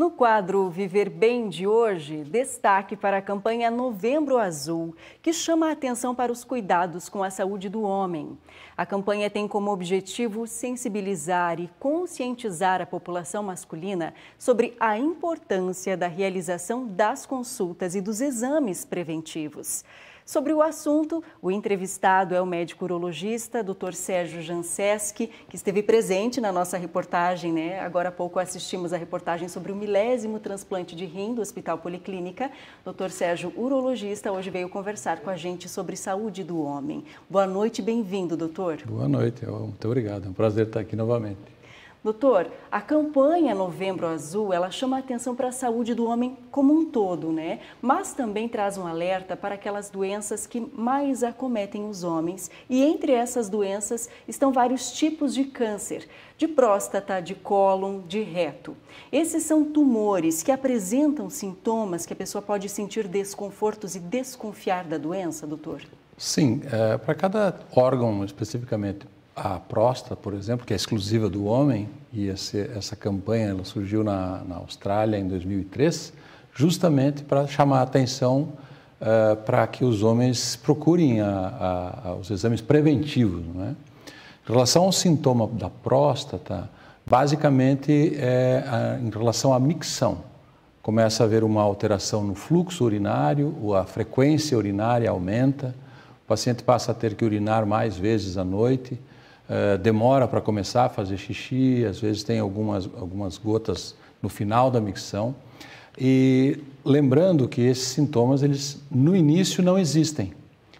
No quadro Viver Bem de hoje, destaque para a campanha Novembro Azul, que chama a atenção para os cuidados com a saúde do homem. A campanha tem como objetivo sensibilizar e conscientizar a população masculina sobre a importância da realização das consultas e dos exames preventivos. Sobre o assunto, o entrevistado é o médico urologista, Dr. Sérgio Janseski, que esteve presente na nossa reportagem, né? Agora há pouco assistimos a reportagem sobre o milésimo transplante de rim do Hospital Policlínica. Dr. Sérgio, urologista, hoje veio conversar com a gente sobre saúde do homem. Boa noite, bem-vindo, doutor. Boa noite, muito obrigado. É um prazer estar aqui novamente. Doutor, a campanha Novembro Azul, ela chama a atenção para a saúde do homem como um todo, né? Mas também traz um alerta para aquelas doenças que mais acometem os homens. E entre essas doenças estão vários tipos de câncer, de próstata, de cólon, de reto. Esses são tumores que apresentam sintomas que a pessoa pode sentir desconfortos e desconfiar da doença, doutor? Sim, é, para cada órgão especificamente a próstata, por exemplo, que é exclusiva do homem, e esse, essa campanha ela surgiu na, na Austrália em 2003, justamente para chamar a atenção uh, para que os homens procurem a, a, os exames preventivos. Não é? Em relação ao sintoma da próstata, basicamente é a, em relação à micção. Começa a haver uma alteração no fluxo urinário, ou a frequência urinária aumenta, o paciente passa a ter que urinar mais vezes à noite, eh, demora para começar a fazer xixi, às vezes tem algumas, algumas gotas no final da micção. E lembrando que esses sintomas, eles no início não existem.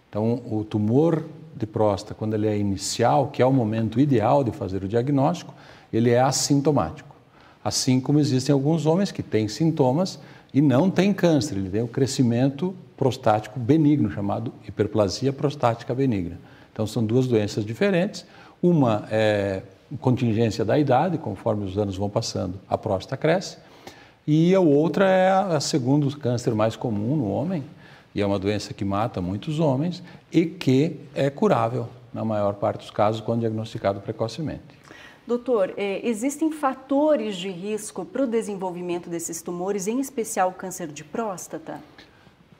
Então, o tumor de próstata, quando ele é inicial, que é o momento ideal de fazer o diagnóstico, ele é assintomático. Assim como existem alguns homens que têm sintomas e não têm câncer, ele tem o crescimento prostático benigno, chamado hiperplasia prostática benigna. Então, são duas doenças diferentes uma é contingência da idade, conforme os anos vão passando, a próstata cresce. E a outra é a segundo câncer mais comum no homem, e é uma doença que mata muitos homens e que é curável na maior parte dos casos quando diagnosticado precocemente. Doutor, é, existem fatores de risco para o desenvolvimento desses tumores, em especial o câncer de próstata?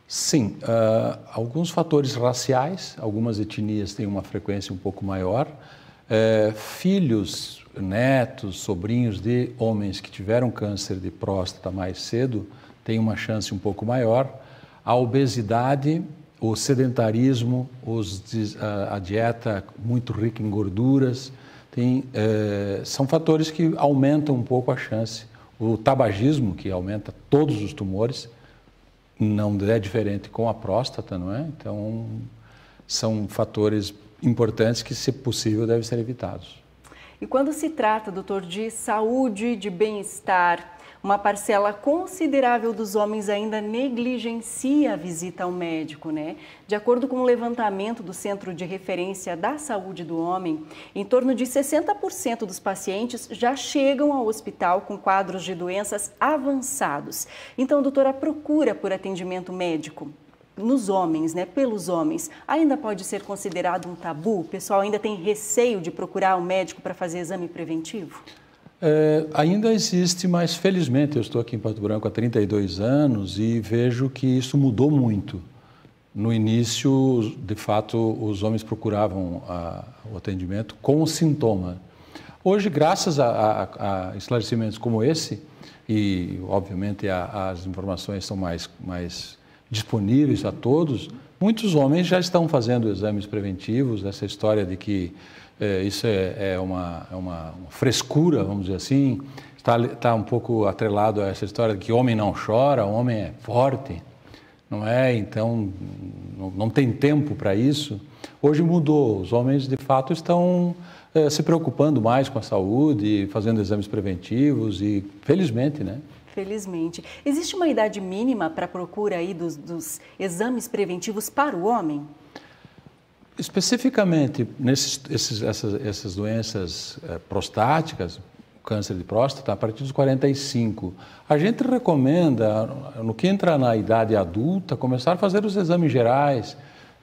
Sim, uh, alguns fatores raciais, algumas etnias têm uma frequência um pouco maior, é, filhos, netos, sobrinhos de homens que tiveram câncer de próstata mais cedo têm uma chance um pouco maior. A obesidade, o sedentarismo, os, a, a, dieta muito rica em gorduras, tem, é, são fatores que aumentam um pouco a chance. O tabagismo, que aumenta todos os tumores, não é diferente com a próstata, não é? Então, são fatores importantes que, se possível, devem ser evitados. E quando se trata, doutor, de saúde, de bem-estar, uma parcela considerável dos homens ainda negligencia a visita ao médico, né? De acordo com o um levantamento do Centro de Referência da Saúde do Homem, em torno de 60% dos pacientes já chegam ao hospital com quadros de doenças avançados. Então, doutora, procura por atendimento médico nos homens, né, pelos homens, ainda pode ser considerado um tabu? O pessoal ainda tem receio de procurar um médico para fazer exame preventivo? É, ainda existe, mas felizmente eu estou aqui em Pato Branco há 32 anos e vejo que isso mudou muito. No início, de fato, os homens procuravam a, ah, o atendimento com o sintoma. Hoje, graças a, a, a esclarecimentos como esse, e obviamente as informações são mais, mais disponíveis a todos, muitos homens já estão fazendo exames preventivos. Essa história de que é, isso é, é, uma, é, uma, frescura, vamos dizer assim, está, está um pouco atrelado a essa história de que homem não chora, homem é forte, não é? Então, não, não tem tempo para isso. Hoje mudou, os homens de fato estão é, se preocupando mais com a saúde, fazendo exames preventivos e, felizmente, né? Felizmente. Existe uma idade mínima para a procura aí dos, dos exames preventivos para o homem? Especificamente nesses, esses, essas, essas doenças é, prostáticas, câncer de próstata, a partir dos 45. A gente recomenda, no que entra na idade adulta, começar a fazer os exames gerais,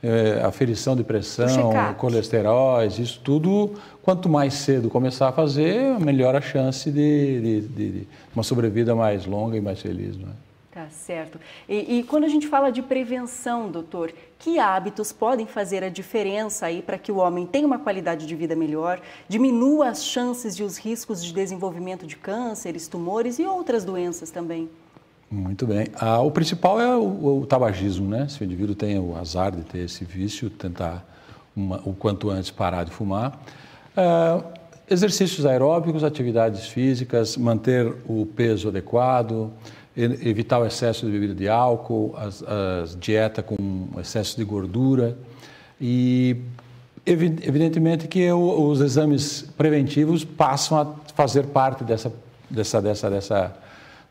é, aferição de pressão, colesteróis, isso tudo, quanto mais cedo começar a fazer, melhor a chance de, de, de, de uma sobrevida mais longa e mais feliz. Não é? Tá certo. E, e, quando a gente fala de prevenção, doutor, que hábitos podem fazer a diferença aí para que o homem tenha uma qualidade de vida melhor, diminua as chances e os riscos de desenvolvimento de cânceres, tumores e outras doenças também? Muito bem. Ah, o principal é o, o, tabagismo, né? Se o indivíduo tem o azar de ter esse vício, tentar uma, o quanto antes parar de fumar. Ah, exercícios aeróbicos, atividades físicas, manter o peso adequado, evitar o excesso de bebida de álcool, as, as dieta com excesso de gordura e evidentemente que os exames preventivos passam a fazer parte dessa dessa dessa dessa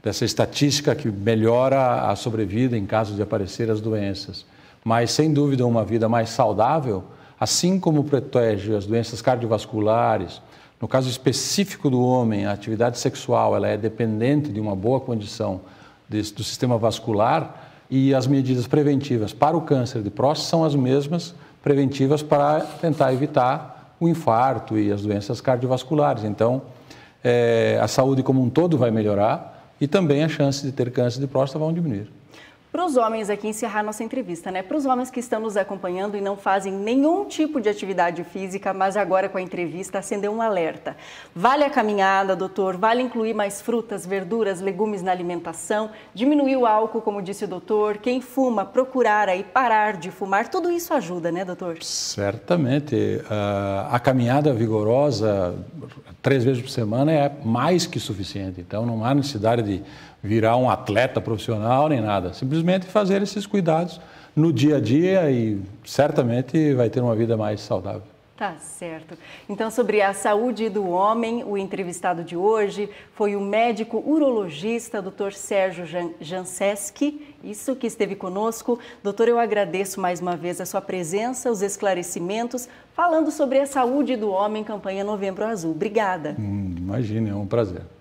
dessa estatística que melhora a sobrevida em caso de aparecer as doenças. Mas, sem dúvida, uma vida mais saudável, assim como protege as doenças cardiovasculares, no caso específico do homem, a atividade sexual ela é dependente de uma boa condição desse, do sistema vascular e as medidas preventivas para o câncer de próstata são as mesmas preventivas para tentar evitar o infarto e as doenças cardiovasculares. Então, é, a saúde como um todo vai melhorar e também as chances de ter câncer de próstata vão diminuir. Para os homens aqui encerrar nossa entrevista, né? Para os homens que estão nos acompanhando e não fazem nenhum tipo de atividade física, mas agora com a entrevista acendeu um alerta. Vale a caminhada, doutor? Vale incluir mais frutas, verduras, legumes na alimentação? Diminuir o álcool, como disse o doutor? Quem fuma, procurar aí parar de fumar? Tudo isso ajuda, né, doutor? Certamente. Ah, a caminhada vigorosa três vezes por semana é mais que suficiente. Então não há necessidade de virar um atleta profissional nem nada. Simplesmente fazer esses cuidados no dia a dia e certamente vai ter uma vida mais saudável. Tá certo. Então, sobre a saúde do homem, o entrevistado de hoje foi o médico urologista, doutor Sérgio Jan Janseski, isso que esteve conosco. Doutor, eu agradeço mais uma vez a sua presença, os esclarecimentos, falando sobre a saúde do homem, campanha Novembro Azul. Obrigada. Hum, imagina, é um prazer.